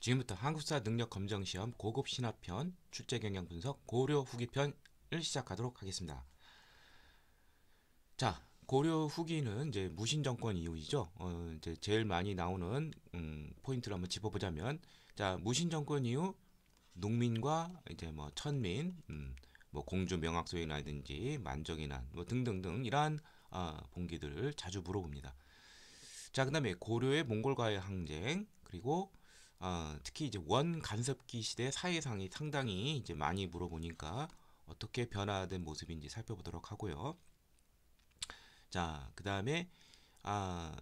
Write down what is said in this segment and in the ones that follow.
지금부터 한국사 능력 검정 시험 고급 신화편 출제 경향 분석 고려 후기편을 시작하도록 하겠습니다. 자, 고려 후기는 이제 무신 정권 이후이죠. 어, 이제 제일 많이 나오는 음, 포인트를 한번 짚어보자면, 자 무신 정권 이후 농민과 이제 뭐 천민, 음, 뭐 공주 명학소이라든지 만정이난 뭐 등등등 이러한 어, 봉기들을 자주 물어봅니다. 자, 그다음에 고려의 몽골과의 항쟁 그리고 어, 특히 이제 원간섭기 시대 사회상이 상당히 이제 많이 물어보니까 어떻게 변화된 모습인지 살펴보도록 하고요. 자, 그 다음에 아,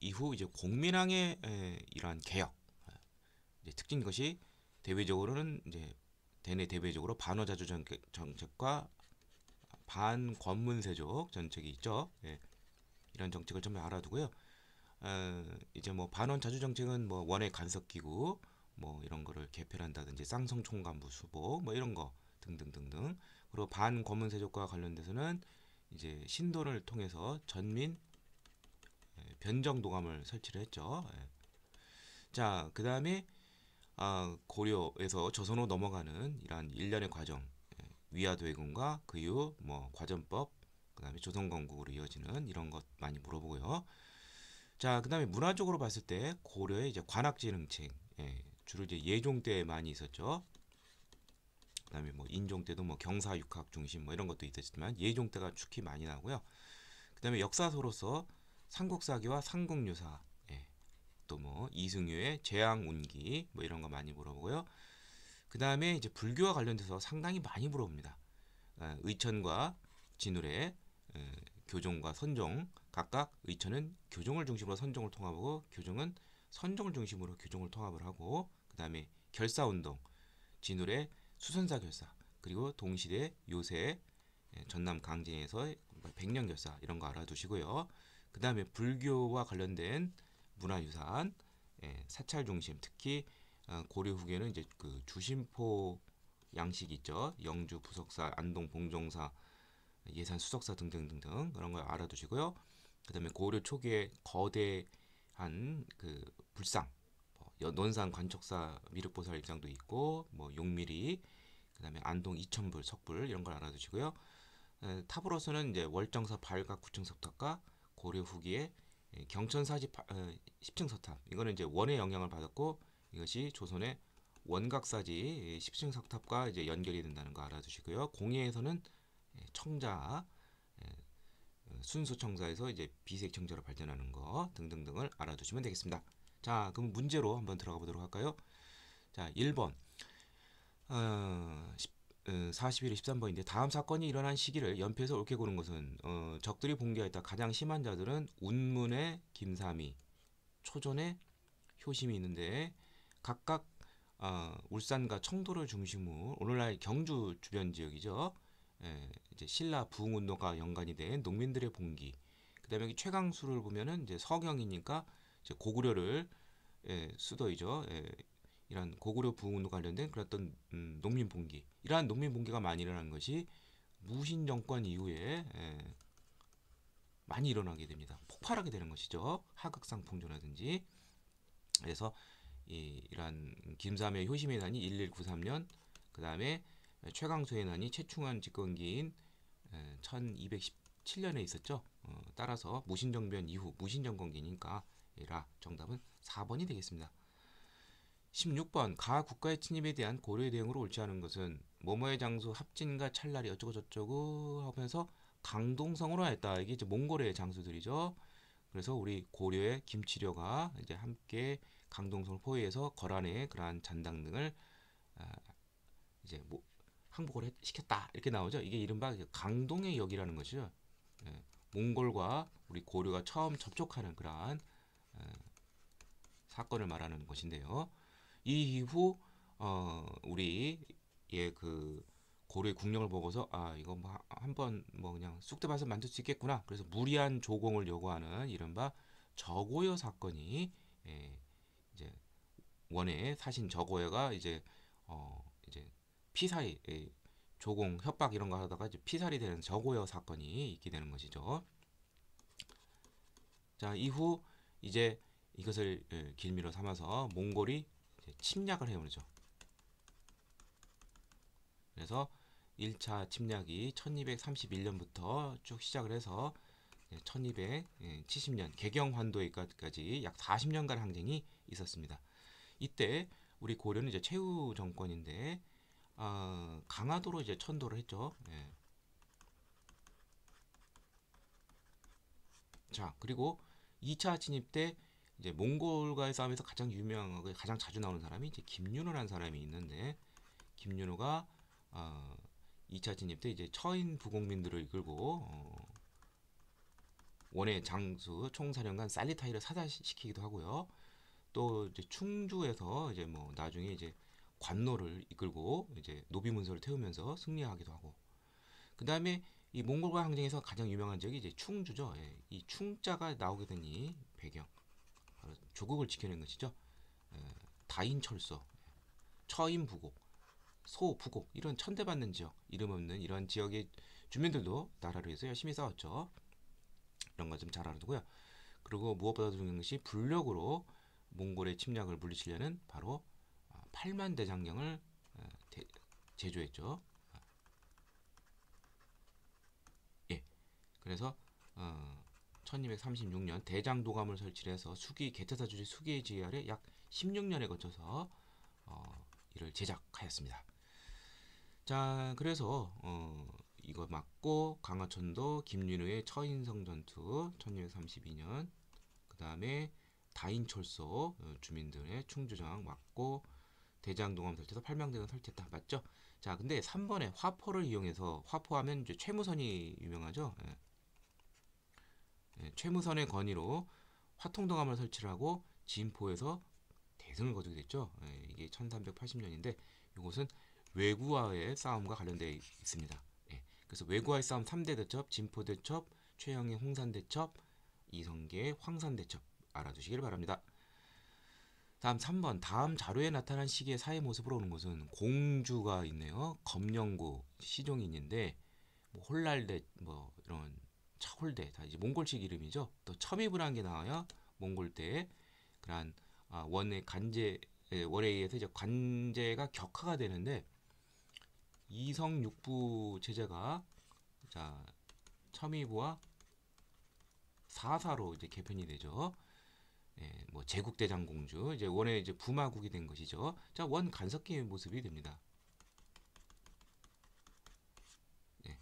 이후 이제 공민왕의 에, 이러한 개혁 이제 특징 것이 대외적으로는 이제 대내 대외적으로 반어자주 정책과 반권문세족 정책이 있죠. 예, 이런 정책을 좀 알아두고요. 어, 이제 뭐 반원 자주 정책은 뭐 원외 간섭 기구 뭐 이런 거를 개편한다든지 쌍성 총관부 수복뭐 이런 거 등등등등 그리고 반 권문세족과 관련돼서는 이제 신도를 통해서 전민 예, 변정 도감을 설치를 했죠. 예. 자, 그 다음에 아, 고려에서 조선으로 넘어가는 이러한 일련의 과정 예, 위화도회군과그 이후 뭐 과전법 그 다음에 조선건국으로 이어지는 이런 것 많이 물어보고요. 자, 그다음에 문화적으로 봤을 때 고려의 이제 관악지흥청 예, 주로 이제 예종 때 많이 있었죠. 그다음에 뭐 인종 때도 뭐 경사육학 중심 뭐 이런 것도 있었지만 예종 때가 축히 많이 나고요. 그다음에 역사서로서 삼국사기와 삼국유사, 예, 또뭐 이승유의 재앙운기 뭐 이런 거 많이 물어보고요. 그다음에 이제 불교와 관련돼서 상당히 많이 물어봅니다. 아, 의천과 진울의 어, 교종과 선종 각각 의천은 교정을 중심으로 선종을 통합하고 교정은 선종을 중심으로 교정을 통합을 하고 그 다음에 결사운동, 진울의 수선사 결사, 그리고 동시대 요새 예, 전남 강진에서 뭐 백년 결사 이런 거 알아두시고요. 그 다음에 불교와 관련된 문화유산, 예, 사찰 중심, 특히 어, 고려 후기에는 이제 그 주심포 양식 있죠. 영주 부석사, 안동 봉종사, 예산 수석사 등등등등 그런 걸 알아두시고요. 그다음에 고려 초기에 거대한 그 불상, 뭐 논산 관척사 미륵보살 입장도 있고 뭐 용미리, 그다음에 안동 이천불 석불 이런 걸 알아두시고요. 에, 탑으로서는 이제 월정사 발각 구층 석탑과 고려 후기에 경천사지 10층 석탑 이거는 이제 원의 영향을 받았고 이것이 조선의 원각사지 10층 석탑과 이제 연결이 된다는 거 알아두시고요. 공예에서는 청자 순소청사에서 이제 비색청자로 발전하는 거 등등등을 알아두시면 되겠습니다. 자, 그럼 문제로 한번 들어가 보도록 할까요? 자, 1번. 어, 10, 어, 41에 13번인데 다음 사건이 일어난 시기를 연필에서 옳게 고른 것은 어, 적들이 봉기하였다. 가장 심한 자들은 운문의 김삼이, 초전의 효심이 있는데 각각 어, 울산과 청도를 중심으로 오늘날 경주 주변 지역이죠. 에, 예, 이제 신라 부흥 운동과 연관이 된 농민들의 봉기. 그다음에 최강수를 보면은 이제 서경이니까 이제 고구려를 예, 수도이죠. 예, 이런 고구려 부흥 운동 관련된 그랬던 음, 농민 봉기. 이러한 농민 봉기가 많이 일어난 것이 무신 정권 이후에 예, 많이 일어나게 됩니다. 폭발하게 되는 것이죠. 하극상 풍조라든지. 그래서 이, 이러한 김삼의 효심의 난이 1193년, 그 다음에 네, 최강소 의난이 최충환 집권기인 1217년에 있었죠. 어, 따라서 무신정변 이후 무신정권기니까 라 정답은 4번이 되겠습니다. 16번 가 국가의 침입에 대한 고려의 대응으로 옳지 않은 것은 모모의 장수 합진과 찰나리 어쩌고 저쩌고 하면서 강동성으로 했다. 이게 이제 몽골의 장수들이죠. 그래서 우리 고려의 김치려가 이제 함께 강동성을 포위해서 거란의 그러한 잔당 등을 아, 이제 뭐 항복을 했, 시켰다 이렇게 나오죠. 이게 이른바 그 강동의 역이라는 것이죠. 예, 몽골과 우리 고려가 처음 접촉하는 그러한 예, 사건을 말하는 것인데요. 이 이후 어, 우리 예그 고려의 국력을 보고서 아 이거 뭐 한번 뭐 그냥 쑥대밭을 만들 수 있겠구나 그래서 무리한 조공을 요구하는 이른바 저고여 사건이 예, 이제 원의 사신 저고여가 이제 어 피살이 예, 조공 협박 이런 거 하다가 이제 피살이 되는 저고여 사건이 있게 되는 것이죠. 자 이후 이제 이것을 예, 길미로 삼아서 몽골이 침략을 해오죠. 그래서 1차 침략이 1231년부터 쭉 시작을 해서 1270년 개경환도에까지 약 40년간 항쟁이 있었습니다. 이때 우리 고려는 이제 최후 정권인데 아, 강화도로 이제 천도를 했죠. 예. 자, 그리고 2차 진입 때 이제 몽골과의 싸움에서 가장 유명하고 가장 자주 나오는 사람이 이제 김윤호라는 사람이 있는데 김윤호가 어, 2차 진입 때 이제 처인 부공민들을 이끌고 어, 원의 장수 총사령관 살리타이를 사살시키기도 하고요. 또 이제 충주에서 이제 뭐 나중에 이제 관노를 이끌고 이제 노비문서를 태우면서 승리하기도 하고 그 다음에 이 몽골과 항쟁에서 가장 유명한 지역이 이제 충주죠. 예, 이 충자가 나오게 된이 배경 바로 조국을 지켜낸 것이죠. 예, 다인철서 처인부곡, 소부곡 이런 천대받는 지역 이름 없는 이런 지역의 주민들도 나라를 위해서 열심히 싸웠죠. 이런 거좀잘 알아두고요. 그리고 무엇보다도 중요한 것이 불력으로 몽골의 침략을 물리치려는 바로 8만 대장경을 어, 제조했죠. 예, 그래서 1236년 어, 대장도감을 설치해서 수기 개태사 주지 수기의 지휘 아래 약 16년에 걸쳐서 어, 이를 제작하였습니다. 자, 그래서 어, 이거 맞고 강화천도 김윤우의 처인성 전투 1632년 그 다음에 다인철소 주민들의 충주장 맞고 대장동암 설치해서 팔명대는 설치했다. 맞죠? 자, 근데 3번에 화포를 이용해서 화포하면 이제 최무선이 유명하죠. 예. 예, 최무선의 건의로 화통동암을 설치를 하고 진포에서 대승을 거두게 됐죠. 예, 이게 1380년인데 이것은 외구와의 싸움과 관련되어 있습니다. 예, 그래서 외구와의 싸움 3대 대첩, 진포 대첩, 최영의 홍산 대첩, 이성계의 황산 대첩 알아두시길 바랍니다. 다음 3번 다음 자료에 나타난 시기의 사회 모습으로 오는 것은 공주가 있네요. 검령고 시종인인데 뭐 홀랄대 뭐 이런 차홀대 다 이제 몽골식 이름이죠. 또 첨이브란 게 나와요. 몽골 때 그러한 아, 원의 간제 원에 의해서 이제 관제가 격화가 되는데 이성육부 체제가자 첨이부와 사사로 이제 개편이 되죠. 예, 뭐 제국대장 공주 이제 원의 이제 부마국이 된 것이죠. 자, 원 간석기의 모습이 됩니다. 예,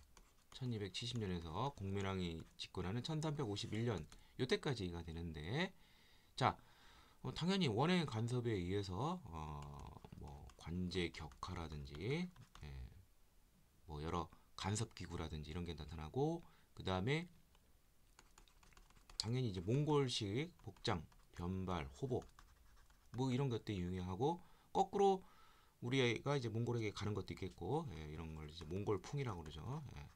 1270년에서 공묘랑이 집권하는 1351년 요때까지가 되는데 자, 어, 당연히 원의 간섭에 의해서 어, 뭐 관제 격하라든지 예, 뭐 여러 간섭 기구라든지 이런 게 나타나고 그 다음에 당연히 이제 몽골식 복장 변발, 호복 뭐 이런 것들 유행하고 거꾸로 우리가 이제 몽골에게 가는 것도 있겠고 예, 이런 걸 이제 몽골풍이라고 그러죠. 예.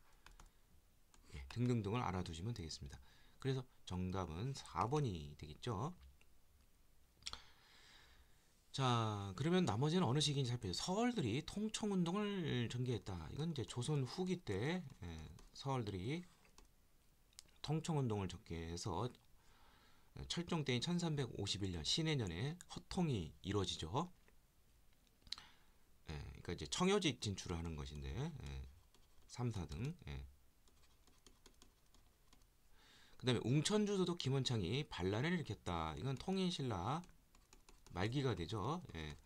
예, 등등등을 알아두시면 되겠습니다. 그래서 정답은 4번이 되겠죠. 자 그러면 나머지는 어느 시기인지 살펴보죠. 서울들이 통청운동을 전개했다. 이건 이제 조선 후기 때 예, 서울들이 통청운동을 적게 해서 철종 때인 1351년 신해년에 허통이 이루어지죠. 예, 그러니까 이제 청여직 진출을 하는 것인데 예, 3, 4등. 예. 그 다음에 웅천주소도 김원창이 반란을 일으켰다. 이건 통일신라 말기가 되죠. 예.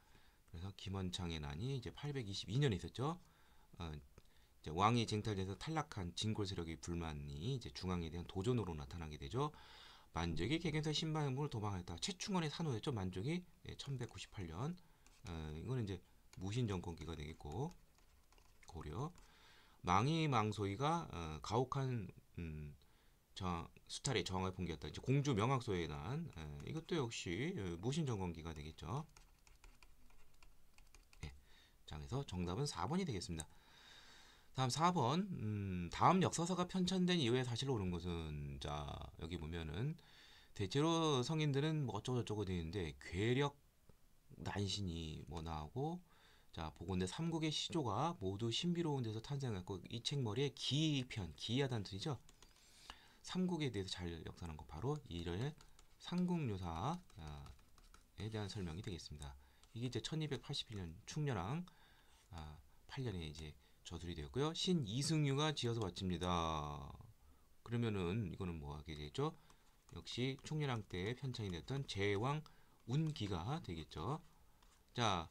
그래서 김원창의 난이 이제 822년에 있었죠. 어, 왕이 쟁탈돼서 탈락한 진골 세력의 불만이 이제 중앙에 대한 도전으로 나타나게 되죠. 만족이 개경사 신방행문을 도망했다. 최충원의 산호였죠. 만족이 예, 1198년. 어, 이거는 이제 무신 정권기가 되겠고 고려 망이 망소이가 어, 가혹한 음, 정, 수탈의 정화의 봉기였다. 이제 공주 명학소에 난 예, 어, 이것도 역시 어, 무신 정권기가 되겠죠. 예. 자, 그서 정답은 4번이 되겠습니다. 다음 4번 음, 다음 역사서가 편찬된 이후에 사실 오른 것은 자 여기 보면은 대체로 성인들은 뭐 어쩌고저쩌고 되는데 괴력 난신이 뭐 나오고 자 보건대 삼국의 시조가 모두 신비로운 데서 탄생했고 이 책 머리에 기편 기하단 뜻이죠 삼국에 대해서 잘 역사하는 것 바로 이를 삼국유사에 아, 대한 설명이 되겠습니다 이게 이제 1281년 충렬왕 아, 8년에 이제 저술이 되었고요. 신 이승유가 지어서 바칩니다. 그러면은 이거는 뭐 하게 되겠죠? 역시 총렬왕때 편찬이 됐던 제왕 운기가 되겠죠. 자,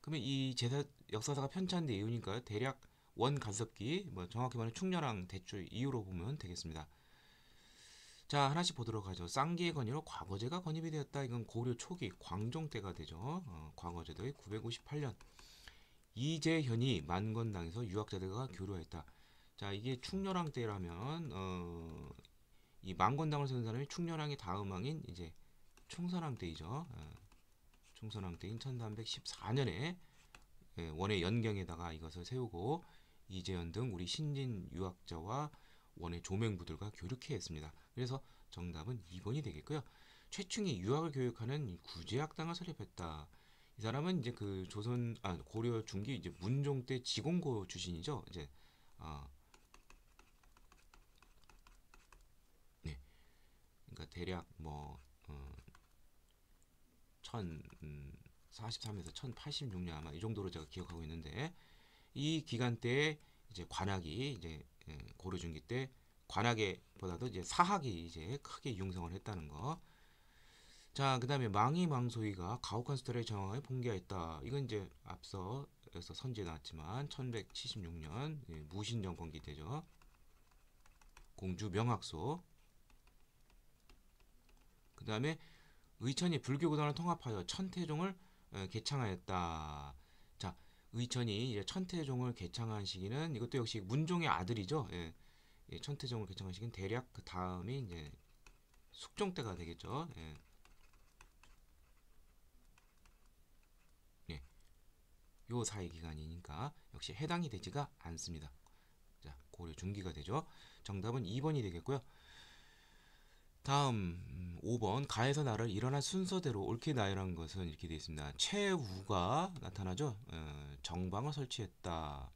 그러면 이 제사 역사사가 편찬된 이유니까 대략 원간섭기, 뭐 정확히 말하면 충렬왕 대출 이후로 보면 되겠습니다. 자, 하나씩 보도록 하죠. 쌍기의 건의로 과거제가 건입이 되었다. 이건 고려 초기 광종 때가 되죠. 어, 광어제도의 958년. 이재현이 만건당에서 유학자들과 교류했다. 자, 이게 충렬왕 때라면 어, 이 만건당을 세운 사람이 충렬왕의 다음 왕인 이제 총선왕 때이죠. 어, 총선왕 때인 1314년에 예, 원의 연경에다가 이것을 세우고 이재현 등 우리 신진 유학자와 원의 조맹부들과 교류케 했습니다. 그래서 정답은 2번이 되겠고요. 최충이 유학을 교육하는 구제학당을 설립했다. 이 사람은 이제 그 조선 아 고려 중기 이제 문종 때 지공고 출신이죠. 이제 아 네. 그러니까 대략 뭐 어, 음, 1043에서 1086년 아마 이 정도로 제가 기억하고 있는데 이기간대 이제 관학이 이제 예, 고려 중기 때 관학에보다도 이제 사학이 이제 크게 융성을 했다는 거. 자, 그 다음에 망이 망소이가 가혹한 스타일의 정황을 봉기하였다. 이건 이제 앞서에서 선지에 나왔지만 1176년 예, 무신정권기 때죠. 공주 명학소 그 다음에 의천이 불교구단을 통합하여 천태종을 예, 개창하였다. 자, 의천이 이제 천태종을 개창한 시기는 이것도 역시 문종의 아들이죠. 예, 예 천태종을 개창한 시기는 대략 그 다음이 이제 숙종 때가 되겠죠. 예. 요 사이 기간이니까 역시 해당이 되지가 않습니다. 자, 고려 중기가 되죠. 정답은 2번이 되겠고요. 다음 5번 음, 가에서 나를 일어난 순서대로 옳게 나열한 것은 이렇게 되어 있습니다. 최우가 나타나죠. 어, 정방을 설치했다.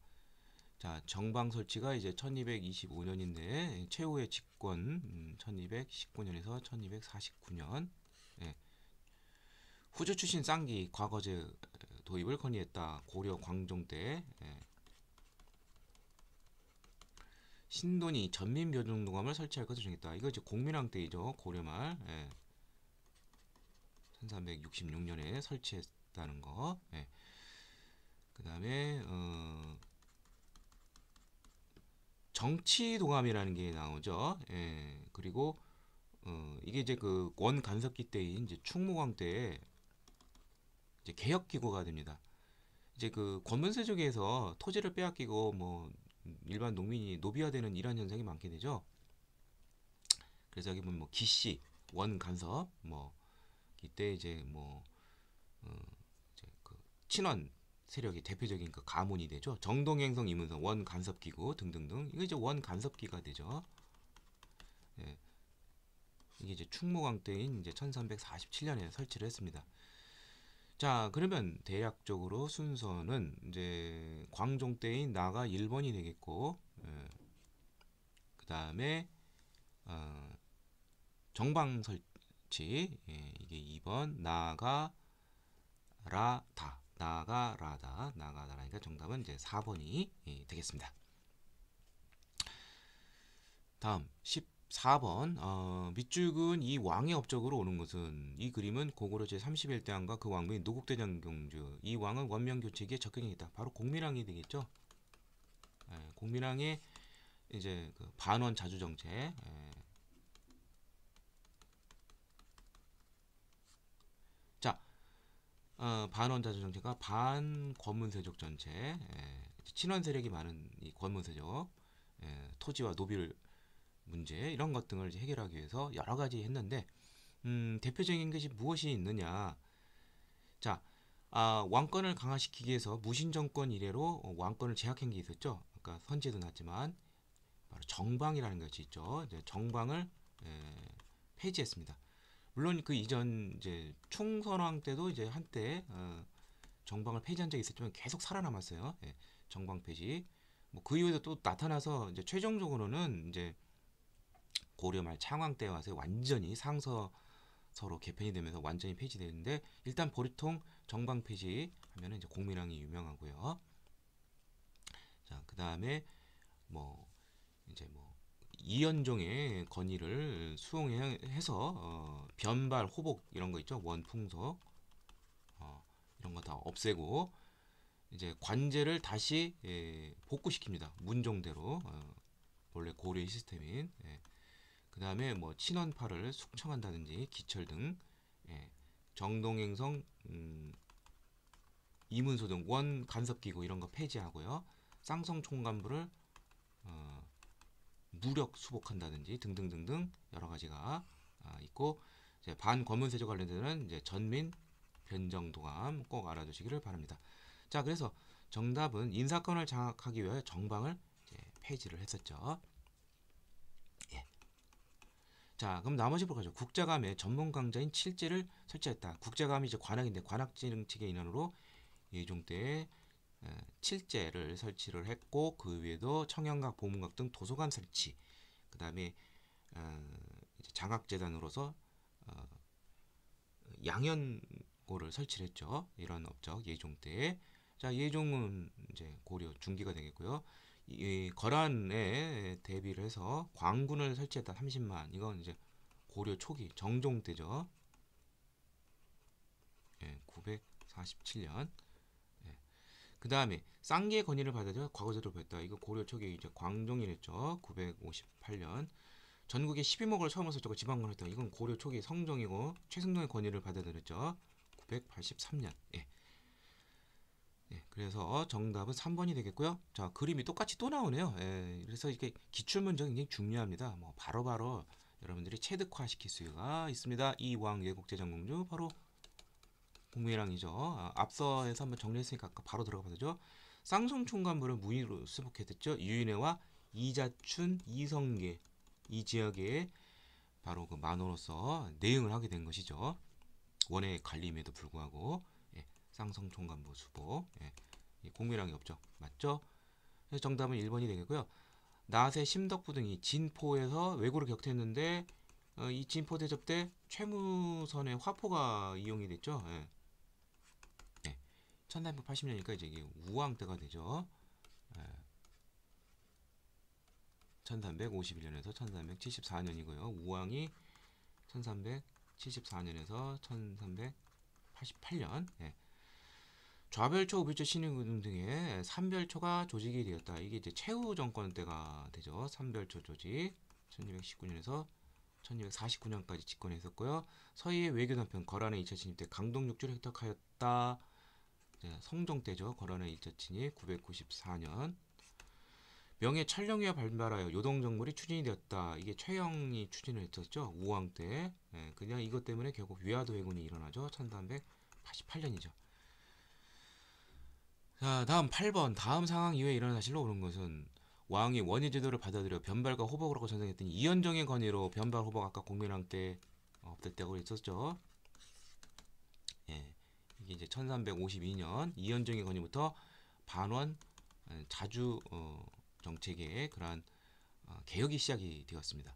자, 정방 설치가 이제 1225년인데 최후의 집권 음, 1219년에서 1249년. 예. 후조 출신 쌍기 과거제 도입을 건의했다. 고려 광종 때 예. 신돈이 전민묘중동감을 설치할 것을 정했다. 이거 이제 공민왕 때이죠. 고려 말 예. 1366년에 설치했다는 거. 예. 그 다음에 어, 정치동감이라는 게 나오죠. 예. 그리고 어, 이게 이제 그 원간섭기 때인 이제 충무광 때 이제 개혁 기구가 됩니다. 이제 그 권문세족에서 토지를 빼앗기고 뭐 일반 농민이 노비화되는 이런 현상이 많게 되죠. 그래서 여기 보면 뭐 기씨, 원간섭, 뭐 이때 이제 뭐 어, 이제 그 친원 세력이 대표적인 그 가문이 되죠. 정동행성 이문성 원간섭기구 등등등 이거 이제 원간섭기가 되죠. 예. 이게 이제 충무강 때인 이제 1347년에 설치를 했습니다. 자, 그러면 대략적으로 순서는 이제 광종 때인 나가 1번이 되겠고, 어, 예. 그 다음에 어, 정방 설치 예, 이게 2번 나가 라다 나가 라다 나가 라니까 정답은 이제 4번이 예, 되겠습니다. 다음 10 4번 어, 밑줄근 이 왕의 업적으로 오는 것은 이 그림은 고구려 제31대왕과 그 왕비인 노국대장 경주 이 왕은 원명교체기에 적격이다 바로 공민왕이 되겠죠 예, 공민왕의 이제 그 반원 자주정체 예. 자 어, 반원 자주정체가 반권문세족 전체 예, 친원 세력이 많은 이 권문세족 예, 토지와 노비를 문제 이런 것 등을 해결하기 위해서 여러 가지 했는데 음, 대표적인 것이 무엇이 있느냐? 자, 아, 왕권을 강화시키기 위해서 무신 정권 이래로 어, 왕권을 제약한 게 있었죠. 아까 선제도 났지만 바로 정방이라는 것이 있죠. 이제 정방을 에, 예, 폐지했습니다. 물론 그 이전 이제 총선왕 때도 이제 한때 어, 정방을 폐지한 적이 있었지만 계속 살아남았어요. 예, 정방 폐지. 뭐 그 이후에도 또 나타나서 이제 최종적으로는 이제 고려 말 창왕 때 와서 완전히 상서서로 개편이 되면서 완전히 폐지되는데 일단 보리통 정방 폐지 하면은 이제 공민왕이 유명하고요. 자, 그다음에 뭐 이제 뭐 이현종의 건의를 수용해서 어, 변발 호복 이런 거 있죠 원풍속 어, 이런 거 다 없애고 이제 관제를 다시 예, 복구시킵니다 문종대로 어, 원래 고려 시스템인 예, 그 다음에 뭐 친원파를 숙청한다든지 기철 등 예, 정동행성 음, 이문소 등원 간섭기구 이런 거 폐지하고요. 쌍성 총관부를 어, 무력 수복한다든지 등등등등 여러 가지가 아, 있고 이제 반권문세조 관련되는 이제 전민 변정도감 꼭 알아두시기를 바랍니다. 자 그래서 정답은 인사권을 장악하기 위해 정방을 폐지를 했었죠. 자, 그럼 나머지 보러 가죠. 국자감에 전문 강좌인 칠제를 설치했다. 국자감이 이제 관악인데 관악지흥 측의 인원으로 예종 때 칠제를 설치를 했고 그 외에도 청양각, 보문각 등 도서관 설치, 그 다음에 어, 장학재단으로서 어, 양현고를 설치를 했죠. 이런 업적 예종 때에 자 예종은 이제 고려 중기가 되겠고요. 이 거란에 대비를 해서 광군을 설치했다 30만 이건 이제 고려 초기 정종 때죠. 예, 947년. 예. 그 다음에 쌍계 권위를 받아서 과거제도를 뱉다. 이거 고려 초기 이제 광종이랬죠. 958년. 전국의 12목을 처음으로 설정하고 지방군을 했다. 이건 고려 초기 성종이고 최승동의 권위를 받아들였죠. 983년. 예. 예, 그래서 정답은 3번이 되겠고요. 자, 그림이 똑같이 또 나오네요. 예, 그래서 이게 기출문제 굉장히 중요합니다. 뭐 바로바로 바로 여러분들이 체득화 시킬 수가 있습니다. 이왕 외국제 예, 전공주 바로 공매랑이죠. 아, 앞서에서 한번 정리했으니까 아까 바로 들어가 봐야죠. 쌍송 총관부를 무인로 수복했댔죠. 유인해와 이자춘, 이성계 이 지역에 바로 그 만호로서 내응을 하게 된 것이죠. 원의 갈림에도 불구하고 쌍성 총관부 수보. 예. 공밀왕이 없죠. 맞죠? 그래서 정답은 1번이 되겠고요. 나세 심덕부 등이 진포에서 왜구를 격퇴했는데 어, 이 진포 대접 때 최무선의 화포가 이용이 됐죠. 예. 예. 1380년이니까 이제 이게 우왕 때가 되죠. 예. 1351년에서 1374년이고요. 우왕이 1374년에서 1388년. 예. 좌별초, 우별초, 신유군 등의 삼별초가 조직이 되었다. 이게 이제 최후 정권 때가 되죠. 삼별초 조직. 1219년에서 1249년까지 집권했었고요. 서희의 외교 단편 거란의 2차 침입 때 강동육주를 획득하였다. 네, 성종 때죠. 거란의 1차 침입 994년. 명예 철령위와 발발하여 요동정물이 추진이 되었다. 이게 최영이 추진을 했었죠. 우왕 때. 네, 그냥 이것 때문에 결국 위화도 회군이 일어나죠. 1388년이죠. 자, 다음 8번. 다음 상황 이외에 일어난 사실로 옳는 것은 왕이 원위 제도를 받아들여 변발과 호복으로 전쟁했던 이현정의 건의로 변발 호복 아까 공민왕 때 없을 때고 있었죠. 예. 이게 이제 1352년 이현정의 건의부터 반원 예, 자주 어, 정책의 그러한 어, 개혁이 시작이 되었습니다.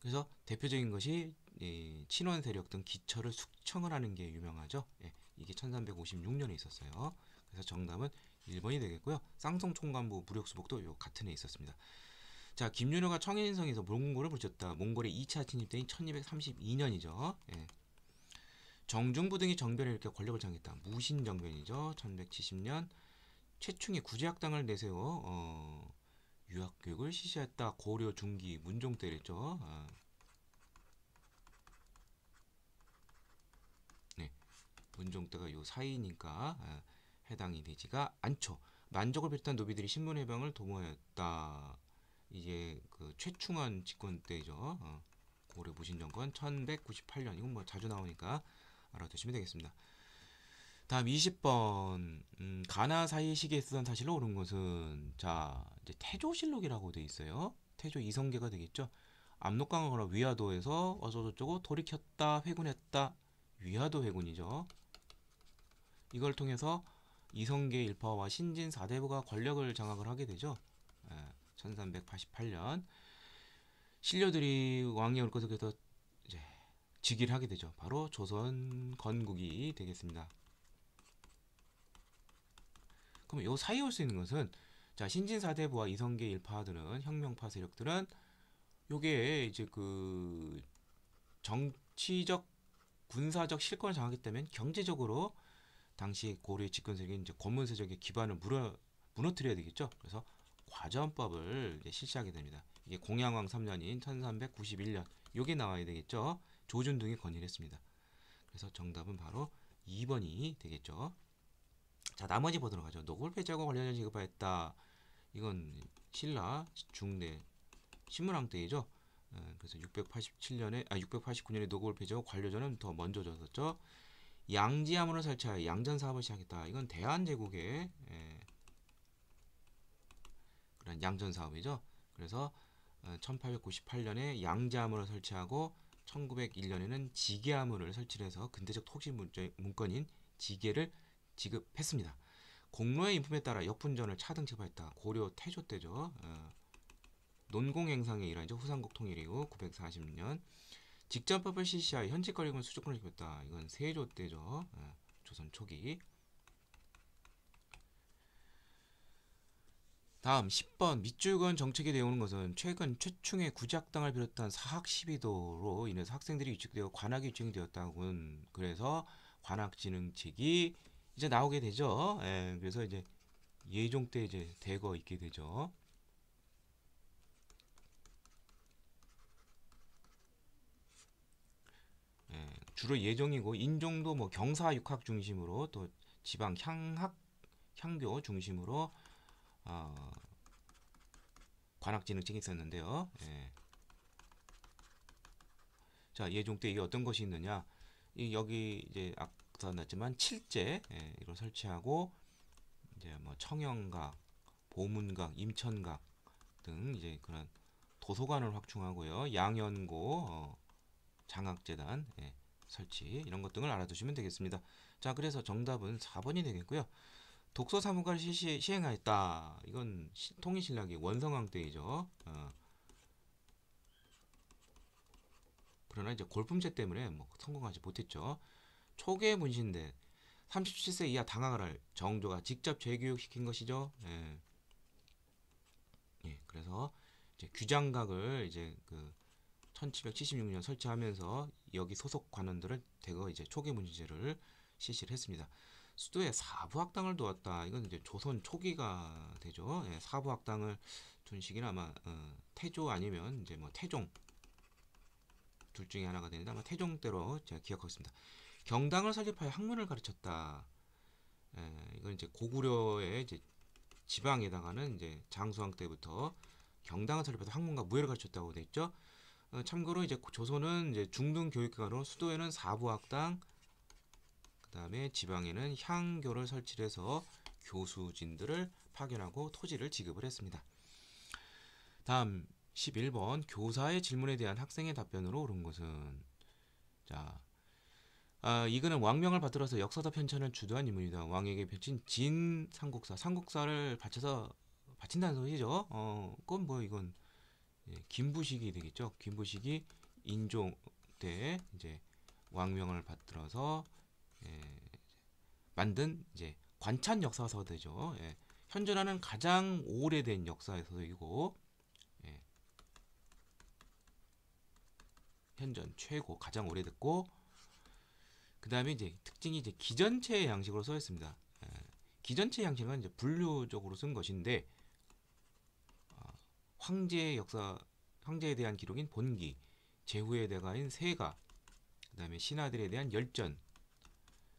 그래서 대표적인 것이 이 친원 세력 등 기처를 숙청을 하는 게 유명하죠. 예, 이게 1356년에 있었어요. 그래서 정답은 1번이 되겠고요. 쌍성 총관부 무력수복도 요 같은 해 있었습니다. 자, 김윤호가 청해인성에서 몽골을 부쳤다. 몽골의 2차 진입대인 1232년이죠. 예. 정중부 등이 정변에 이렇게 권력을 장했다. 무신정변이죠. 1170년 최충의 구제학당을 내세워 어, 유학교육을 실시했다. 고려 중기 문종 때랬죠. 아. 네, 문종 때가 요 사이니까 아. 해당이 되지가 않죠. 만족을 비롯한 노비들이 신문해방을 도모하였다. 이제 그 최충환 집권 때죠. 어. 고려 무신정권 1198년 이건 뭐 자주 나오니까 알아두시면 되겠습니다. 다음 20번 음, 가나 사이 시기에 쓰던 사실로 옳은 것은 자 이제 태조실록이라고 돼 있어요. 태조 이성계가 되겠죠. 압록강을 걸어 위화도에서 어저저쩌고 돌이켰다 회군했다 위화도 회군이죠. 이걸 통해서 이성계 일파와 신진 4대부가 권력을 장악을 하게 되죠. 1388년 예, 신료들이 왕령을 계속해서 이제 즉위를 하게 되죠. 바로 조선 건국이 되겠습니다. 그럼 요 사이에 올 수 있는 것은 자 신진 4대부와 이성계 1파들은 혁명파 세력들은 요게 이제 그 정치적 군사적 실권을 장하기 때문 경제적으로 당시 고려 의 집권세력이 이제 권문세적의 기반을 무너, 무너뜨려야 되겠죠. 그래서 과전법을 실시하게 됩니다. 이게 공양왕 3년인 1391년 요게 나와야 되겠죠. 조준 등이 건의를 했습니다. 그래서 정답은 바로 2번이 되겠죠. 자 나머지 보도록 하죠. 노골패자고 관련해 지급하였다. 이건 신라 중대 신문왕 때이죠. 어, 그래서 687년에 아 689년에 노골 폐지고 관료전은 더 먼저 졌었죠. 양지함으로 설치하여 양전 사업을 시작했다. 이건 대한제국의 예, 그런 양전 사업이죠. 그래서 1898년에 어, 양지함으로 설치하고 1901년에는 지게함으로 설치해서 근대적 토지 문건인 지게를 지급했습니다. 공로의 인품에 따라 역분전을 차등 체파했다. 고려 태조 때죠. 어, 논공행상의 일환이죠. 후삼국 통일이고 940년. 직전 법을 실시하여 현직 권력금수족권을입켰다 이건 세조 때죠. 예, 조선 초기. 다음 10번 밑줄건 정책에 대응하는 것은 최근 최충의 구작당을 비롯한 사학 시비도로 인해서 학생들이 위축되어 관악이 위축되었다고 그래서 관악진흥책이 이제 나오게 되죠. 예, 그래서 이제 예종 때 이제 대거 있게 되죠. 예, 주로 예종이고 인종도 뭐 경사 육학 중심으로 또 지방 향학 향교 중심으로 어, 관악진흥책이 있었는데요. 예. 자 예종 때 이게 어떤 것이 있느냐? 이 여기 이제 앞서 났지만 칠제 예, 이걸 설치하고 이제 뭐 청영각, 보문각, 임천각 등 이제 그런 도서관을 확충하고요. 양현고 어, 장학재단 예, 설치 이런 것 등을 알아두시면 되겠습니다. 자 그래서 정답은 4번이 되겠고요. 독서 사무과를 시시, 행하였다 이건 통일신라기 원성왕때이죠. 어. 그러나 이제 골품제 때문에 뭐 성공하지 못했죠. 초계 문신대 37세 이하 당학을 정조가 직접 재교육시킨 것이죠. 예. 예 그래서 이제 규장각을 이제 그 1776년 설치하면서 여기 소속 관원들을 대거 이제 초기 문제를 실시를 했습니다. 수도에 사부학당을 두었다. 이건 이제 조선 초기가 되죠. 예, 사부학당을 둔 시기는 아마 어, 태조 아니면 이제 뭐 태종 둘 중에 하나가 되는데 아마 태종 때로 제가 기억하고 있습니다. 경당을 설립하여 학문을 가르쳤다. 예, 이건 이제 고구려의 이제 지방에다가는 이제 장수왕 때부터 경당을 설립해서 학문과 무예를 가르쳤다고 돼 있죠. 어, 참고로 이제 조선은 이제 중등 교육기관으로 수도에는 사부학당 그다음에 지방에는 향교를 설치해서 교수진들을 파견하고 토지를 지급을 했습니다. 다음 11번 교사의 질문에 대한 학생의 답변으로 옳은 것은 자 아, 이거는 왕명을 받들어서 역사사 편찬을 주도한 인물이다. 왕에게 바친 진 삼국사 삼국사를 바쳐서 바친다는 소리죠. 어, 그건 뭐 이건 예, 김부식이 되겠죠. 김부식이 인종 때 이제 왕명을 받들어서 예, 만든 이제 관찬 역사서대죠. 예, 현존하는 가장 오래된 역사서이고 예, 현존 최고 가장 오래됐고 그 다음에 이제 특징이 이제 기전체 양식으로 써 있습니다. 예, 기전체 양식은 이제 분류적으로 쓴 것인데 황제의 역사 황제에 대한 기록인 본기, 제후에 대가인 세가, 그 다음에 신하들에 대한 열전,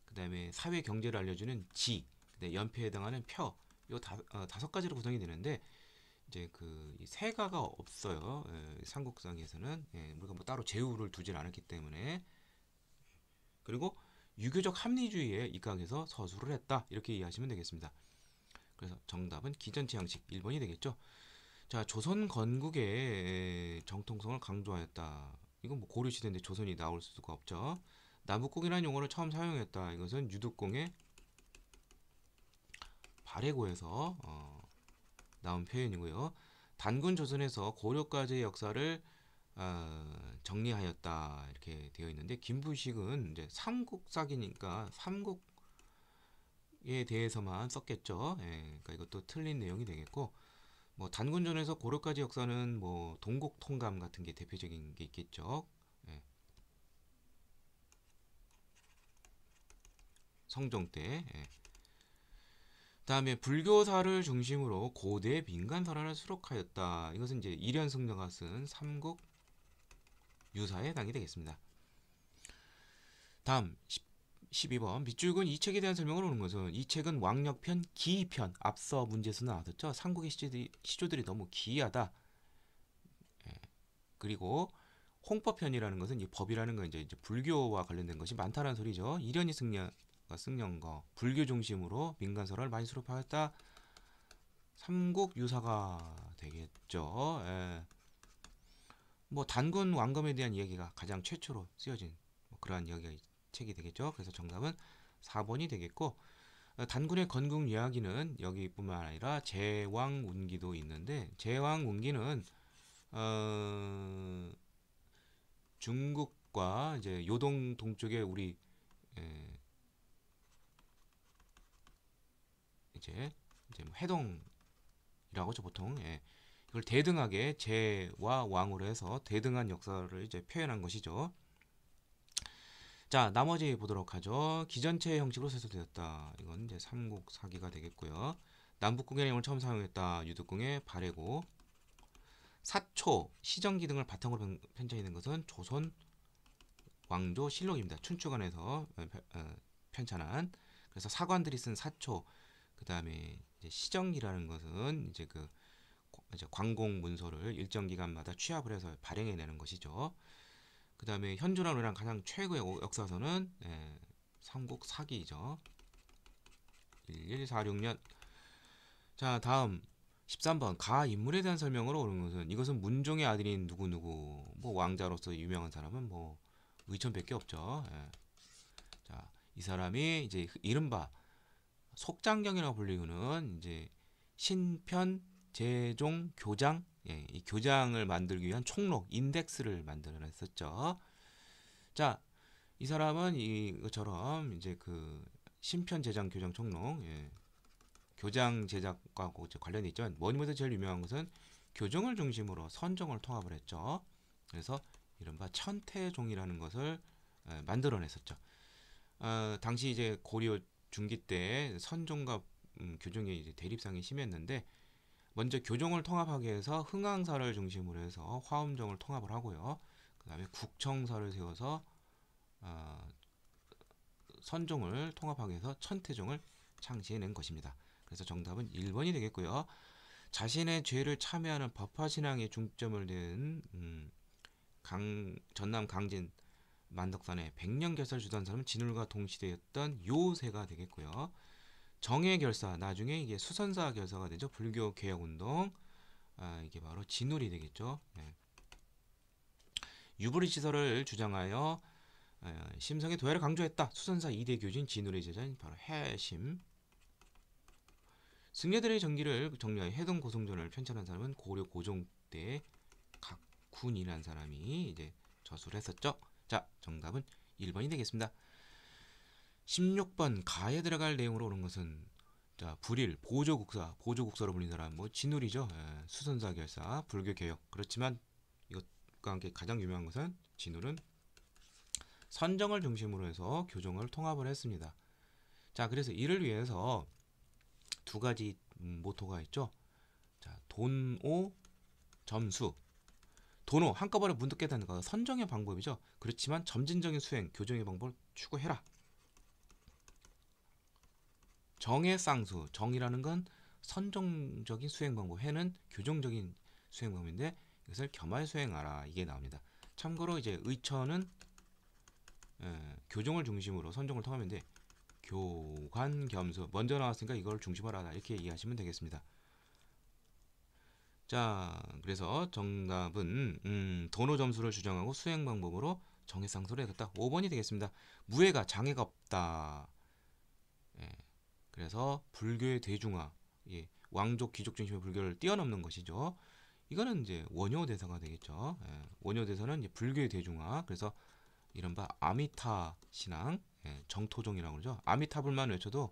그 다음에 사회 경제를 알려주는 지, 그다음에 연패에 해당하는 표, 요 다, 어, 다섯 가지로 구성이 되는데 이제 그 세가가 없어요. 에, 예, 삼국상에서는 예, 우리가 뭐 따로 제후를 두질 않았기 때문에 그리고 유교적 합리주의에 입각해서 서술을 했다 이렇게 이해하시면 되겠습니다. 그래서 정답은 기전체 양식 1번이 되겠죠. 자 조선 건국의 정통성을 강조하였다. 이건 뭐 고려 시대인데 조선이 나올 수가 없죠. 남북공이라는 용어를 처음 사용했다. 이것은 유독공의 발해고에서 어, 나온 표현이고요. 단군 조선에서 고려까지의 역사를 어, 정리하였다 이렇게 되어 있는데 김부식은 이제 삼국사기니까 삼국에 대해서만 썼겠죠. 예, 그러니까 이것도 틀린 내용이 되겠고 뭐 단군전에서 고려까지 역사는 뭐동국 통감 같은 게 대표적인 게 있겠죠. 예. 성종 때. 예. 다음에 불교사를 중심으로 고대 민간설화를 수록하였다. 이것은 이제 일현 승려가 쓴 삼국 유사에 해당이 되겠습니다. 다음 12번 밑줄은 이 책에 대한 설명을 오는 것은 이 책은 왕력편 기이편 앞서 문제에서 나왔었죠. 삼국의 시조들이, 시조들이 너무 기이하다. 예. 그리고 홍법편이라는 것은 이 법이라는 건 이제, 이제 불교와 관련된 것이 많다는 소리죠. 이련이 승려, 가 승령거 불교 중심으로 민간설화를 많이 수록하였다. 삼국 유사가 되겠죠. 예. 뭐 단군 왕검에 대한 이야기가 가장 최초로 쓰여진 뭐 그러한 이야기가 있죠. 책이 되겠죠. 그래서 정답은 4번이 되겠고 어, 단군의 건국 이야기는 여기뿐만 아니라 제왕 운기도 있는데 제왕 운기는 어, 중국과 이제 요동 동쪽에 우리 이제 이제 뭐 해동이라고 죠 보통 예. 이걸 대등하게 제와 왕으로 해서 대등한 역사를 이제 표현한 것이죠. 자, 나머지 보도록 하죠. 기전체 형식으로 세소되었다. 이건 이제 삼국 사기가 되겠고요. 남북궁의 내용을 처음 사용했다. 유득궁의 발해고 사초, 시정기 등을 바탕으로 편찬 있는 것은 조선 왕조 실록입니다. 춘추관에서 어, 어, 편찬한 그래서 사관들이 쓴 사초, 그 다음에 시정기라는 것은 이제 그 이제 관공 문서를 일정 기간마다 취합을 해서 발행해내는 것이죠. 그 다음에 현존한 우리랑 가장 최고의 역사서는 예, 삼국 사기죠. 1146년 자 다음 13번 가 인물에 대한 설명으로 오는 것은 이것은 문종의 아들인 누구누구 뭐 왕자로서 유명한 사람은 뭐 의천밖에 없죠. 예. 자, 이 사람이 이제 이른바 속장경이라고 불리우는 이제 신편, 제종, 교장, 예, 이 교장을 만들기 위한 총록 인덱스를 만들어냈었죠. 자, 이 사람은 이것처럼 이제 그 신편 제장 교장 총록, 예, 교장 제작과 관련이 있지만 뭐니 뭐든 제일 유명한 것은 교정을 중심으로 선정을 통합을 했죠. 그래서 이른바 천태종이라는 것을 예, 만들어냈었죠. 어, 당시 이제 고려 중기 때 선종과 음, 교정의 대립상이 심했는데 먼저 교정을 통합하기 위해서 흥왕사를 중심으로 해서 화엄정을 통합을 하고요. 그 다음에 국청사를 세워서 어, 선종을 통합하기 위해서 천태종을 창시해낸 것입니다. 그래서 정답은 1번이 되겠고요. 자신의 죄를 참여하는 법화신앙에 중점을 둔 음, 강, 전남 강진 만덕산의 백년결사를 주도한 사람은 진울과 동시대였던 요새가 되겠고요. 정의 결사 나중에 이게 수선사 결사가 되죠. 불교 개혁 운동 아, 이게 바로 진울이 되겠죠. 네. 유불리 시설을 주장하여 아, 심성의 도야를 강조했다. 수선사 이대 교진 진울의 제자인 바로 해심. 승려들의 전기를 정리하여 해동 고성전을 편찬한 사람은 고려 고종 때 각군이라는 사람이 이제 저술 했었죠. 자, 정답은 1번이 되겠습니다. 16번 가에 들어갈 내용으로 오는 것은 자 불일 보조국사 보조국사로 불는 사람 뭐 진울이죠 예, 수선사 결사 불교 개혁 그렇지만 이것과 함께 가장 유명한 것은 진울은 선정을 중심으로 해서 교정을 통합을 했습니다 자 그래서 이를 위해서 두 가지 음, 모토가 있죠 자 돈오 점수 돈오 한꺼번에 문득 깨닫는 거 선정의 방법이죠 그렇지만 점진적인 수행 교정의 방법을 추구해라 정의 쌍수 정이라는 건 선정적인 수행 방법 해는 교정적인 수행 방법인데 이것을 겸할 수행하라 이게 나옵니다. 참고로 이제 의처는 에, 예, 교정을 중심으로 선정을 통하면데 교관 겸수 먼저 나왔으니까 이걸 중심으로 하라 이렇게 이해하시면 되겠습니다. 자 그래서 정답은 음, 도노 점수를 주장하고 수행 방법으로 정의쌍수를 했다. 5번이 되겠습니다. 무해가 장애가 없다. 그래서 불교의 대중화, 예, 왕족 귀족 중심의 불교를 뛰어넘는 것이죠. 이거는 이제 원효 대사가 되겠죠. 예, 원효 대사는 이제 불교의 대중화. 그래서 이른바 아미타 신앙, 예, 정토종이라고 그러죠. 아미타불만 외쳐도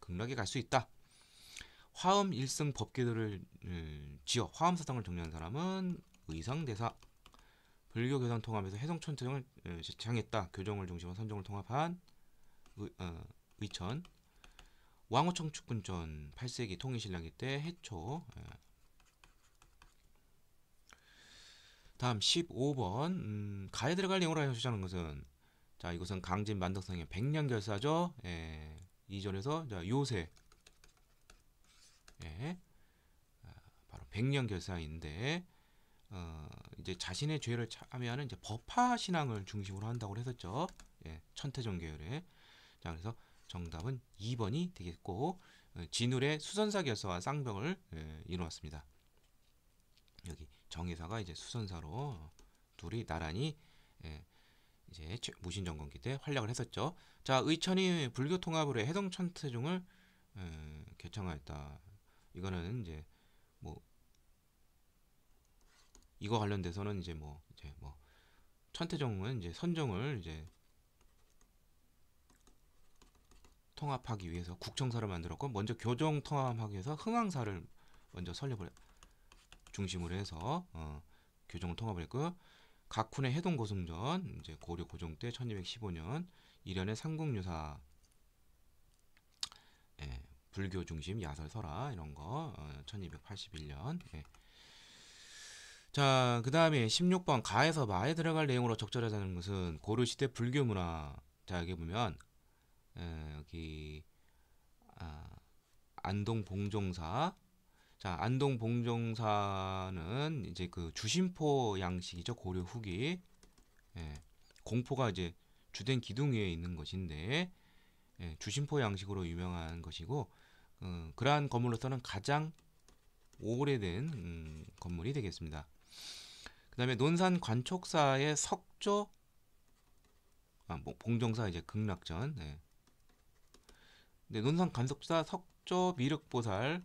극락에 갈 수 있다. 화엄 일승 법계도를 음, 예, 지어 화엄 사상을 정리한 사람은 의상 대사. 불교 교단 통합에서 해성천 조정을 제창했다. 예, 교정을 중심으로 선정을 통합한 의, 어, 의천. 왕호청축군전 8세기 통일신라기 때 해초 예. 다음 15번 음, 가에 들어갈 내용을 하시자는 것은 자 이것은 강진 만덕성의 백년결사죠 예, 이전에서 자, 요새 예, 아, 바로 백년결사인데 어, 이제 자신의 죄를 참여하는 이제 법화 신앙을 중심으로 한다고 했었죠 예, 천태종 계열의자 그래서 정답은 2번이 되겠고 어, 진울의 수선사 결사와 쌍벽을 예, 이루었습니다. 여기 정의사가 이제 수선사로 어, 둘이 나란히 예, 이제 무신정권기 때 활약을 했었죠. 자, 의천이 불교 통합으로 해동 천태종을 어, 개창하였다. 이거는 이제 뭐 이거 관련돼서는 이제 뭐 이제 뭐 천태종은 이제 선종을 이제 통합하기 위해서 국청사를 만들었고 먼저 교정 통합하기 위해서 흥왕사를 먼저 설립을 중심으로 해서 어, 교정을 통합을 했고요. 각훈의 해동 고승전 이제 고려 고종 때 1215년 일련의 삼국유사 예, 불교 중심 야설설화 이런 거 어, 1281년 예. 자, 그 다음에 16번 가에서 마에 들어갈 내용으로 적절하다는 것은 고려시대 불교 문화 자, 여기 보면 예, 여기 아, 안동 봉종사 자 안동 봉종사는 이제 그 주심포 양식이죠 고려 후기 예, 공포가 이제 주된 기둥 위에 있는 것인데 예, 주심포 양식으로 유명한 것이고 음, 그러한 건물로서는 가장 오래된 음, 건물이 되겠습니다. 그 다음에 논산 관촉사의 석조 아, 뭐, 봉정사 이제 극락전 예. 네, 논산 간섭사 석조 미륵보살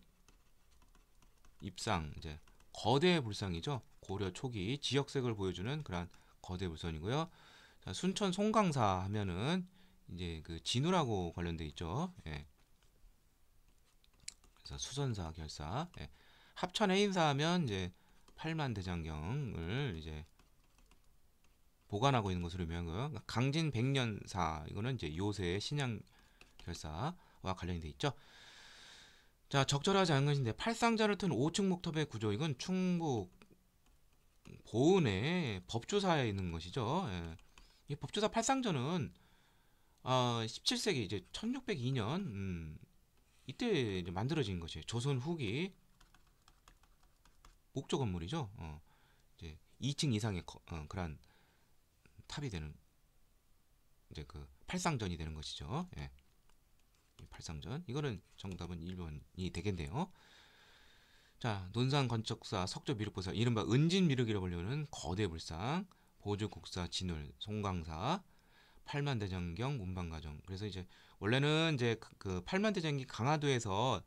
입상 이제 거대 불상이죠. 고려 초기 지역색을 보여주는 그러한 거대 불선이고요. 자, 순천 송강사 하면은 이제 그 진우라고 관련돼 있죠. 예. 그래서 수선사 결사. 예. 합천 해인사 하면 이제 팔만 대장경을 이제 보관하고 있는 것으로 유명한 거요. 그러니까 강진 백년사 이거는 이제 요새 신양 결사. 관련이 돼 있죠. 자, 적절하지 않은 것인데 팔상자를 튼 5층 목탑의 구조 이건 충북 보은의 법조사에 있는 것이죠. 예. 이 법조사 팔상전은 어, 17세기 이제 1602년 음, 이때 만들어진 것이 조선 후기 목조 건물이죠. 어, 이제 2층 이상의 거, 어, 그런 탑이 되는 이제 그 팔상전이 되는 것이죠. 예. 8삼전 이거는 정답은 1번이 되겠네요. 자, 논산 건척사, 석조 미륵보사, 이른바 은진 미륵이라 불리는 거대 불상, 보조 국사, 진울, 송강사, 팔만대장경, 문방가정. 그래서 이제 원래는 이제 그, 그 팔만대장이 강화도에서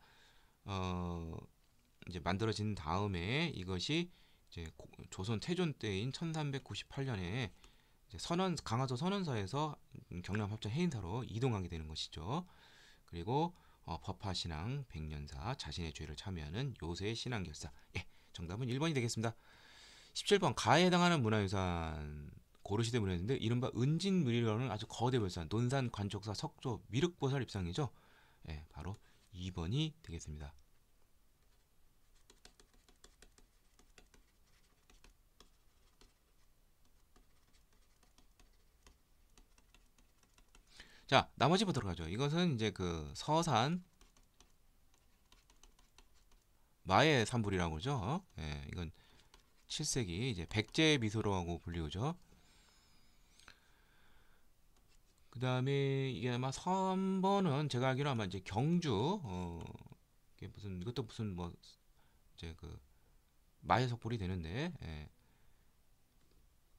어 이제 만들어진 다음에 이것이 이제 조선 태존 때인 1398년에 이제 선언 강화도 선언서에서 경남 합천 해인사로 이동하게 되는 것이죠. 그리고 어, 법화신앙, 백년사, 자신의 죄를 참여하는 요새의 신앙결사. 예, 정답은 1번이 되겠습니다. 17번 가에 해당하는 문화유산 고르시대 문화유산인데 이른바 은진무리로는 아주 거대 불산 논산 관촉사 석조 미륵보살 입상이죠. 예, 바로 2번이 되겠습니다. 자, 나머지 보도록 하죠. 이것은 이제 그 서산 마의 산불이라고 그러죠. 예, 이건 7세기 이제 백제의 미소로하고 불리우죠. 그 다음에 이게 아마 3번은 제가 알기로 아마 이제 경주 어 이게 무슨 이것도 무슨 뭐 이제 그 마의 석불이 되는데 예.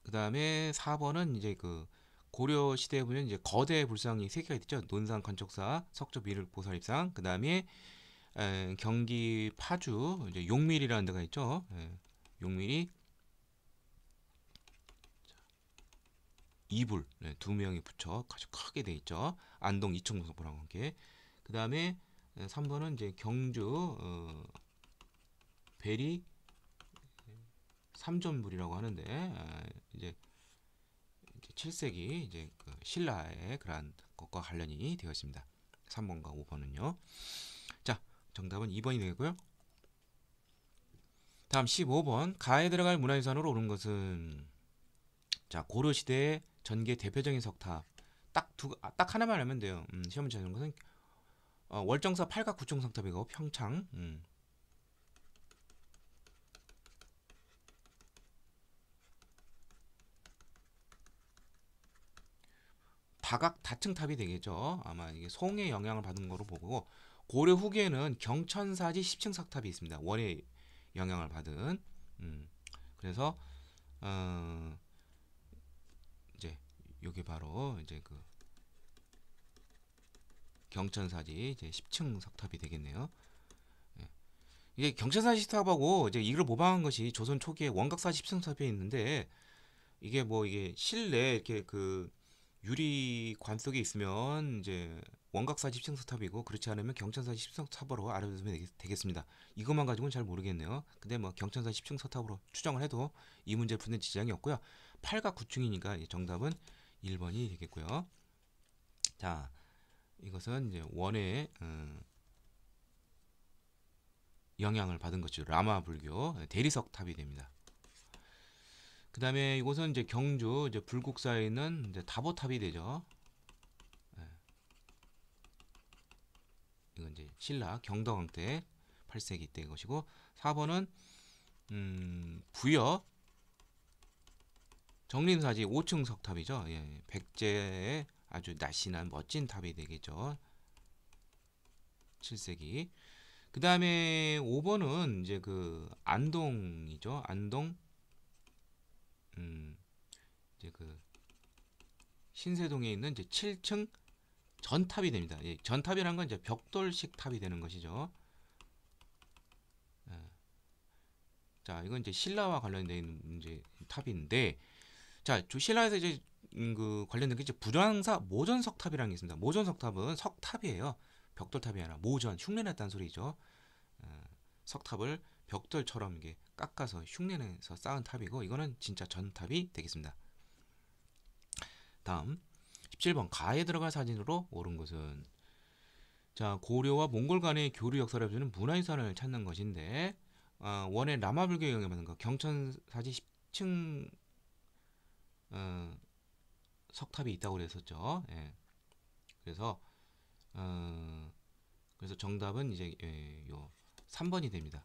그 다음에 4번은 이제 그 고려 시대에 보면 이제 거대 불상이 세 개가 있죠. 논산 건척사, 석조 미륵 보살입상, 그 다음에 경기 파주 이제 용밀이라는 데가 있죠. 에, 예, 용밀이 이불 네, 두 명이 붙여 아주 크게 돼 있죠. 안동 이청소부랑 함께. 그 다음에 3번은 이제 경주 어, 베리 삼전불이라고 하는데 아, 이제 7세기 이제 그 신라의 그러한 것과 관련이 되어 있습니다. 3번과 5번은요. 자, 정답은 2번이 되겠고요. 다음 15번 가에 들어갈 문화유산으로 오른 것은 자 고려 시대 전개 대표적인 석탑 딱두딱 아, 하나만 알면 돼요. 음, 시험 문제 는 것은 어, 월정사 팔각 구청 석탑이고 평창 음, 다각 다층탑이 되겠죠. 아마 이게 송의 영향을 받은 거로 보고 고려 후기에는 경천사지 10층 석탑이 있습니다. 원의 영향을 받은 음. 그래서 어, 이제 요게 바로 이제 그 경천사지 이제 10층 석탑이 되겠네요. 예. 이게 경천사지 석탑하고 이제 이걸 모방한 것이 조선 초기에 원각사 10층 석탑이 있는데 이게 뭐 이게 실내 이렇게 그 유리관 속에 있으면 이제 원각사 1십층 서탑이고 그렇지 않으면 경천사 1십성 서탑으로 알아보시면 되겠습니다. 이것만 가지고는 잘 모르겠네요. 근데 뭐 경천사 1십층 서탑으로 추정을 해도 이 문제 푸는 지장이 없고요. 8각 9층이니까 정답은 1번이 되겠고요. 자, 이것은 이제 원의 음, 영향을 받은 것이죠. 라마 불교 대리석 탑이 됩니다. 그 다음에 이곳은 이제 경주 이제 불국사에 있는 이제 다보탑이 되죠. 예. 이건 이제 신라 경덕왕 때 8세기 때 것이고 4번은 음, 부여 정림사지 5층 석탑이죠. 예, 예, 백제의 아주 날씬한 멋진 탑이 되겠죠. 7세기. 그 다음에 5번은 이제 그 안동이죠. 안동 음, 이제 그 신세동에 있는 이제 7층 전탑이 됩니다. 예, 전탑이란 건 이제 벽돌식 탑이 되는 것이죠. 예. 자, 이건 이제 신라와 관련된 있는 탑인데, 자, 신라에서 이제 음, 그 관련된 게 이제 불황사 모전석 탑이라는 게 있습니다. 모전석 탑은 석탑이에요. 벽돌탑이 아니라 모전 흉내냈다는 소리죠. 예, 석탑을 벽돌처럼 이게 깎아서 흉내내서 쌓은 탑이고 이거는 진짜 전탑이 되겠습니다. 다음 17번 가에 들어갈 사진으로 옳은 것은 자 고려와 몽골 간의 교류 역사를 보여주는 문화유산을 찾는 것인데 어, 원의 라마불교 영향을 받 경천사지 10층 어, 석탑이 있다고 그랬었죠. 예. 그래서 어, 그래서 정답은 이제 예, 요 3번이 됩니다.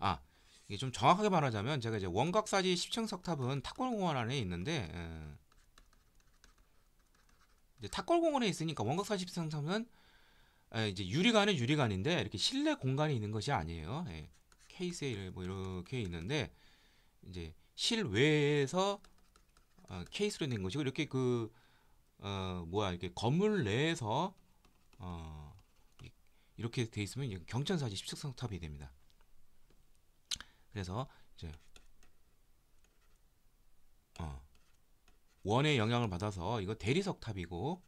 아, 이게 좀 정확하게 말하자면 제가 이제 원각사지 10층 석탑은 탁골공원 안에 있는데 음, 이제 탁골공원에 있으니까 원각사지 10층 석탑은 에, 예, 이제 유리관은 유리관인데 이렇게 실내 공간이 있는 것이 아니에요. 에, 예. 케이스에 뭐 이렇게 있는데 이제 실외에서 어, 케이스로 된 것이고 이렇게 그 어, 뭐야 이렇게 건물 내에서 어, 이렇게 돼 있으면 경천사지 10층 석탑이 됩니다. 그래서 이제 어, 원의 영향을 받아서 이거 대리석 탑이고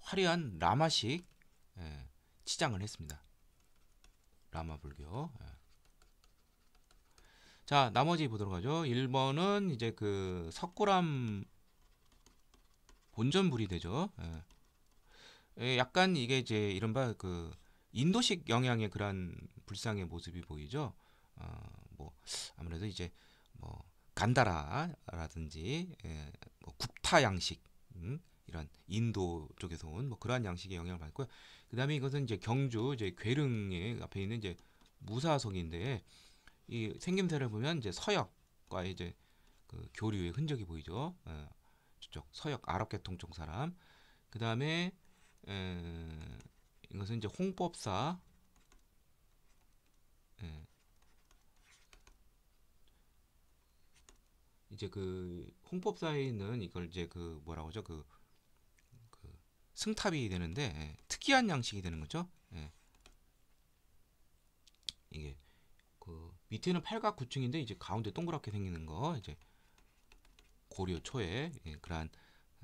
화려한 라마식 예, 치장을 했습니다. 라마 불교. 예. 자, 나머지 보도록 하죠. 1번은 이제 그 석굴암 본전 불이되죠 예. 예. 약간 이게 이제 이른바 그 인도식 영향의 그런 불상의 모습이 보이죠. 어뭐 아무래도 이제 뭐 간다라라든지 예, 뭐 굽타 양식 음, 이런 인도 쪽에서 온 뭐 그러한 양식의 영향을 받고요. 그다음에 이것은 이제 경주 이제 괴릉에 앞에 있는 이제 무사석인데 이 생김새를 보면 이제 서역과 이제 그 교류의 흔적이 보이죠. 어, 저쪽 서역 아랍계통 쪽 사람. 그다음에 에, 이것은 이제 홍법사 예, 이제 그 홍법 사이는 이걸 이제 그 뭐라고 하죠? 그, 그 승탑이 되는데 예. 특이한 양식이 되는 거죠. 예. 이게 그 밑에는 팔각 구층인데 이제 가운데 동그랗게 생기는 거 이제 고려 초에 예, 그러한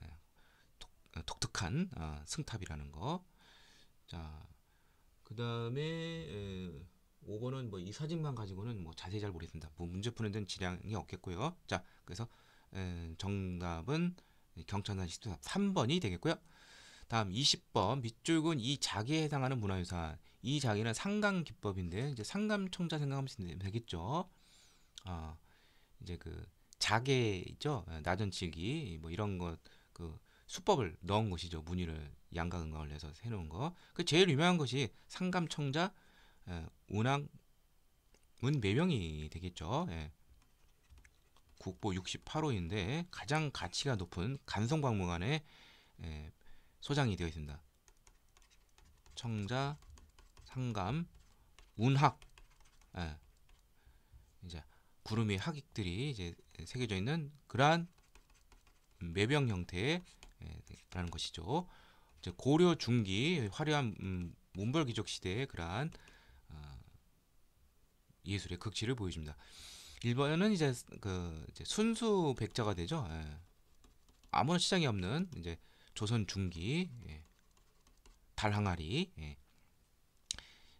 예, 어, 독특한 아, 승탑이라는 거. 자, 그 다음에 5번은 뭐 이 사진만 가지고는 뭐 자세히 잘 모르겠습니다. 뭐 문제 푸는 데는 지량이 없겠고요. 자, 그래서 음, 정답은 경천산 시도답 3번이 되겠고요. 다음 20번 밑줄은 이 자기에 해당하는 문화유산. 이 자기는 상감 기법인데 이제 상감청자 생각하면 네, 되겠죠. 아, 이제 그 자개 죠 예, 낮은 치기뭐 이런 것 그 수법을 넣은 것이죠. 무늬를 양각응가을 해서 해놓은 거. 그 제일 유명한 것이 상감청자 예, 운항문 매명이 네 되겠죠. 예. 국보 68호인데 가장 가치가 높은 간성박물관에 예, 소장이 되어 있습니다. 청자, 상감, 운학 이제 구름의 학익들이 이제 새겨져 있는 그러한 매병 형태라는 것이죠. 이제 고려 중기 화려한 음, 문벌 귀족 시대의 그러한 예술의 극치를 보여줍니다. 1번은 이제 그 이제 순수 백자가 되죠. 예. 아무런 시장이 없는 이제 조선 중기 예. 달 항아리. 예.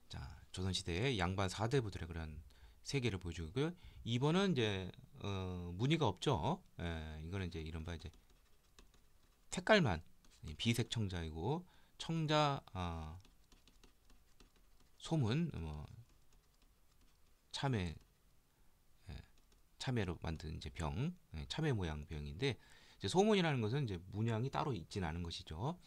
자, 조선 시대의 양반 4대 부들의 그런 세계를 보여주고요. 2번은 이제 어, 무늬가 없죠. 예, 이거는 이제 이른바 이제 색깔만 비색 청자이고 청자 어, 소문 뭐 참외 예, 참외로 만든 이제 병, 예, 참외 모양 병인데 이제 소문이라는 것은 이제 문양이 따로 있지는 않은 것이죠.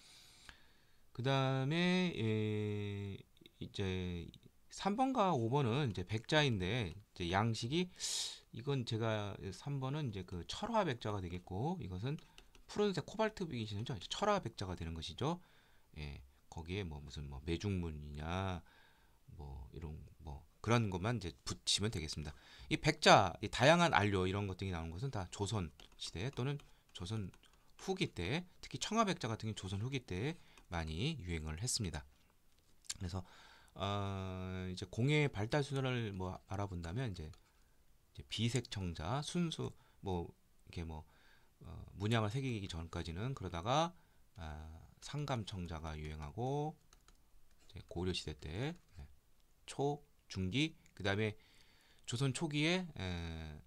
그 다음에 예, 이제 3번과 5번은 이제 백자인데 이제 양식이 이건 제가 3번은 이제 그 철화 백자가 되겠고 이것은 푸른색 코발트 비기시는죠 철화 백자가 되는 것이죠. 예, 거기에 뭐 무슨 뭐 매중문이냐 뭐 이런 뭐 그런 것만 이제 붙이면 되겠습니다. 이 백자, 이 다양한 안료 이런 것들이 나오는 것은 다 조선 시대 또는 조선 후기 때, 특히 청화백자 같은 경우 조선 후기 때 많이 유행을 했습니다. 그래서 어, 이제 공예 발달 순서를 뭐 알아본다면 이제, 이제 비색청자 순수 뭐 이게 뭐 어, 문양을 새기기 전까지는 그러다가 어, 상감청자가 유행하고 고려 시대 때초 네, 중기 그 다음에 조선 초기에 에,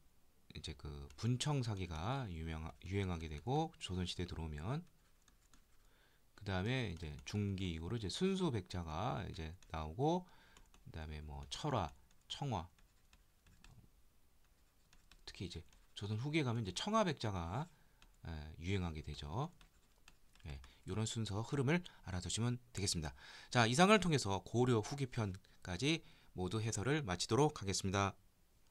이제 그 분청 사기가 유명 유행하게 되고 조선 시대 들어오면 그 다음에 이제 중기 이후로 이제 순수 백자가 이제 나오고 그 다음에 뭐 철화, 청화 특히 이제 조선 후기에 가면 이제 청화 백자가 에, 유행하게 되죠. 예, 이런 순서 흐름을 알아두시면 되겠습니다. 자, 이상을 통해서 고려 후기편까지 모두 해설을 마치도록 하겠습니다.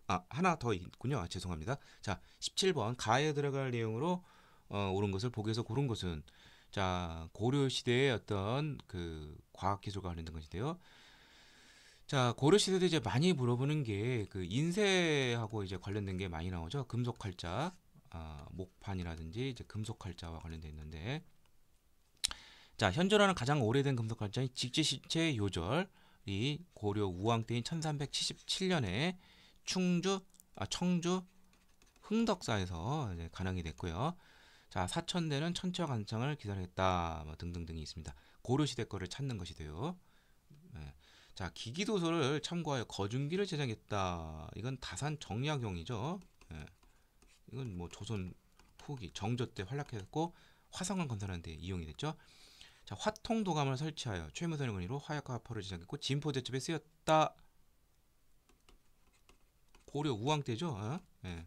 아, 하나 더 있군요. 아, 죄송합니다. 자, 17번 가에 들어갈 내용으로 어, 옳은 것을 보기에서 고른 것은 자, 고려 시대의 어떤 그 과학 기술과 관련된 것인데요. 자, 고려 시대도 이제 많이 물어보는 게 그 인쇄하고 이제 관련된 게 많이 나오죠. 금속 활자, 어, 아, 목판이라든지 이제 금속 활자와 관련돼 있는데 자, 현존하는 가장 오래된 금속 활자인 직지신체 요절 이 고려 우왕 때인 1377년에 충주 아 청주 흥덕사에서 가능이 됐고요. 자 사천대는 천체와 관창을 기설했다 뭐 등등등이 있습니다. 고려 시대 거를 찾는 것이 돼요. 네. 자 기기도서를 참고하여 거중기를 제작했다. 이건 다산 정약용이죠. 네. 이건 뭐 조선 후기 정조 때 활약했고 화성을 건설하는 데 이용이 됐죠. 자, 화통 도감을 설치하여 최무선의 권위로 화약과 화포를 지정했고 진포 대첩에 쓰였다. 고려 우왕 때죠. 어? 예.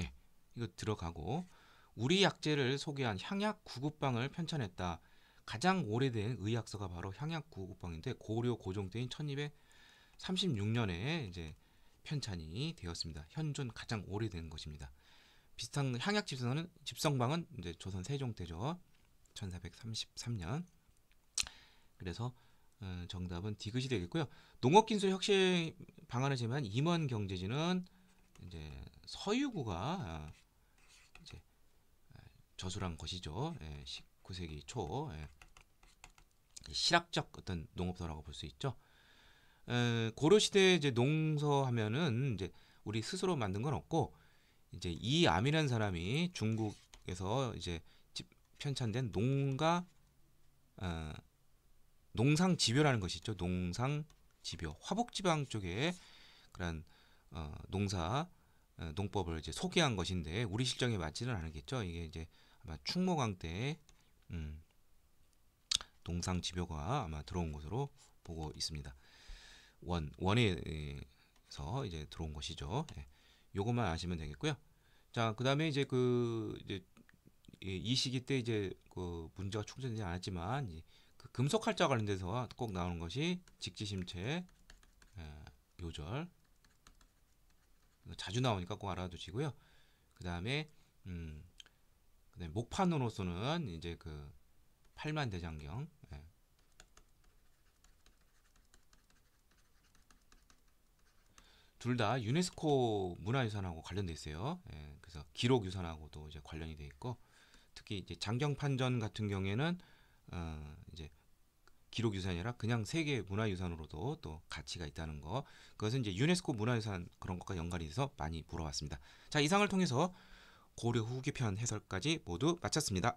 예. 이거 들어가고 우리 약재를 소개한 향약 구급방을 편찬했다. 가장 오래된 의약서가 바로 향약 구급방인데 고려 고종 때인 1236년에 이제 편찬이 되었습니다. 현존 가장 오래된 것입니다. 비슷한 향약 집선은 집성방은 이제 조선 세종 때죠. 1433년. 그래서 음, 정답은 디귿이 되겠고요. 농업기술 혁신 방안을 제외한 임원 경제지는 이제 서유구가 어, 이제 어, 저술한 것이죠. 예, 19세기 초 예. 실학적 어떤 농업서라고 볼 수 있죠. 에, 고려 시대 이제 농서하면은 이제 우리 스스로 만든 건 없고 이제 이 암이라는 사람이 중국에서 이제 편찬된 농가 어, 농상 지묘라는 것이 죠 농상 지묘 화북지방 쪽에 그런 어, 농사 어, 농법을 이제 소개한 것인데 우리 실정에 맞지는 않겠죠. 이게 이제 아마 충무강 때 음, 농상 지묘가 아마 들어온 것으로 보고 있습니다. 원 원에서 이제 들어온 것이죠. 예. 요것만 아시면 되겠고요. 자, 그다음에 이제 그 이제 이 시기 때 이제 그 문제가 충전되지 않았지만 그 금속 활자 관련돼서 꼭 나오는 것이 직지심체 예, 요절 자주 나오니까 꼭 알아두시고요. 그 다음에 음, 그다음에 목판으로서는 이제 그 팔만 대장경 둘다 유네스코 문화유산하고 관련돼 있어요. 예, 그래서 기록유산하고도 이제 관련이 돼 있고 특히 이제 장경판전 같은 경우에는 어, 이제 기록유산이 라 그냥 세계 문화유산으로도 또 가치가 있다는 거 그것은 이제 유네스코 문화유산 그런 것과 연관이 돼서 많이 물어봤습니다. 자 이상을 통해서 고려 후기편 해설까지 모두 마쳤습니다.